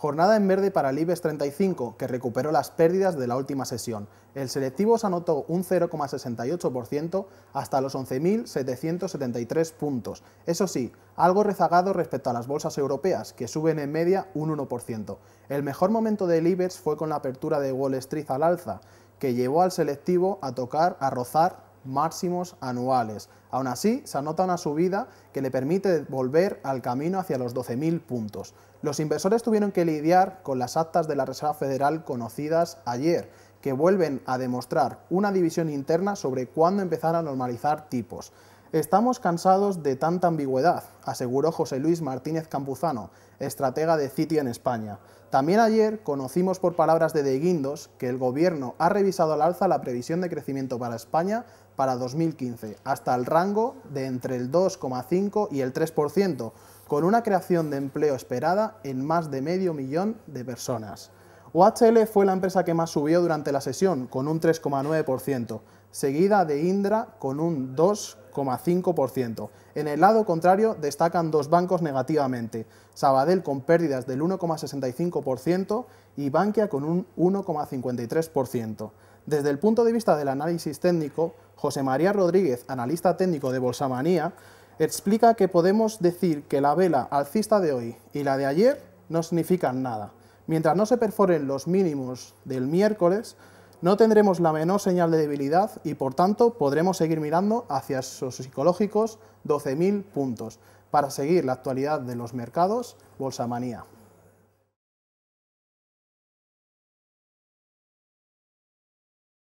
Jornada en verde para el IBEX 35, que recuperó las pérdidas de la última sesión. El selectivo se anotó un 0,68% hasta los 11.773 puntos. Eso sí, algo rezagado respecto a las bolsas europeas, que suben en media un 1%. El mejor momento del IBEX fue con la apertura de Wall Street al alza, que llevó al selectivo a tocar, a rozar máximos anuales. Aún así, se anota una subida que le permite volver al camino hacia los 12.000 puntos. Los inversores tuvieron que lidiar con las actas de la Reserva Federal conocidas ayer, que vuelven a demostrar una división interna sobre cuándo empezar a normalizar tipos. Estamos cansados de tanta ambigüedad, aseguró José Luis Martínez Campuzano, estratega de Citi en España. También ayer conocimos por palabras de De Guindos que el gobierno ha revisado al alza la previsión de crecimiento para España para 2015, hasta el rango de entre el 2,5 y el 3%, con una creación de empleo esperada en más de medio millón de personas. OHL fue la empresa que más subió durante la sesión, con un 3,9%, seguida de Indra con un 2,5%. En el lado contrario destacan dos bancos negativamente, Sabadell con pérdidas del 1,65% y Bankia con un 1,53%. Desde el punto de vista del análisis técnico, José María Rodríguez, analista técnico de Bolsamanía, explica que podemos decir que la vela alcista de hoy y la de ayer no significan nada Mientras no se perforen los mínimos del miércoles, no tendremos la menor señal de debilidad y por tanto podremos seguir mirando hacia esos psicológicos 12.000 puntos para seguir la actualidad de los mercados Bolsa Manía.